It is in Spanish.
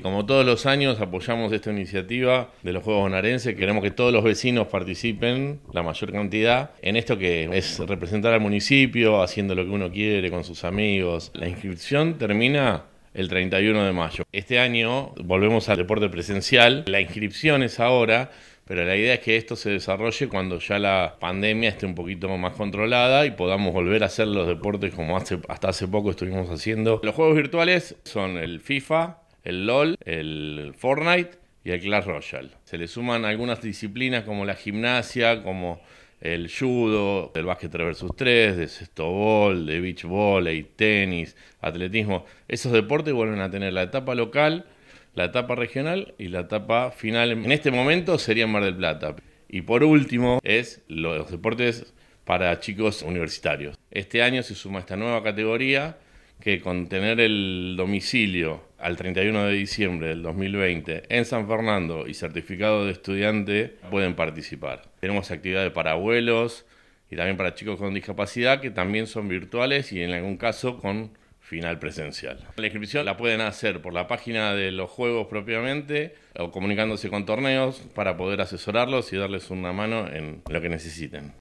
Como todos los años apoyamos esta iniciativa de los Juegos Bonaerenses, queremos que todos los vecinos participen, la mayor cantidad, en esto que es representar al municipio, haciendo lo que uno quiere con sus amigos. La inscripción termina el 31 de mayo. Este año volvemos al deporte presencial, la inscripción es ahora, pero la idea es que esto se desarrolle cuando ya la pandemia esté un poquito más controlada y podamos volver a hacer los deportes como hasta hace poco estuvimos haciendo. Los juegos virtuales son el FIFA, el LOL, el Fortnite y el Clash Royale. Se le suman algunas disciplinas como la gimnasia, como el judo, el básquet 3 vs 3, de bowl, de beach volley, tenis, atletismo. Esos deportes vuelven a tener la etapa local, la etapa regional y la etapa final. En este momento sería Mar del Plata. Y por último es los deportes para chicos universitarios. Este año se suma esta nueva categoría que con tener el domicilio al 31 de diciembre del 2020 en San Fernando y certificado de estudiante pueden participar. Tenemos actividades para abuelos y también para chicos con discapacidad que también son virtuales y en algún caso con final presencial. La inscripción la pueden hacer por la página de los juegos propiamente o comunicándose con torneos para poder asesorarlos y darles una mano en lo que necesiten.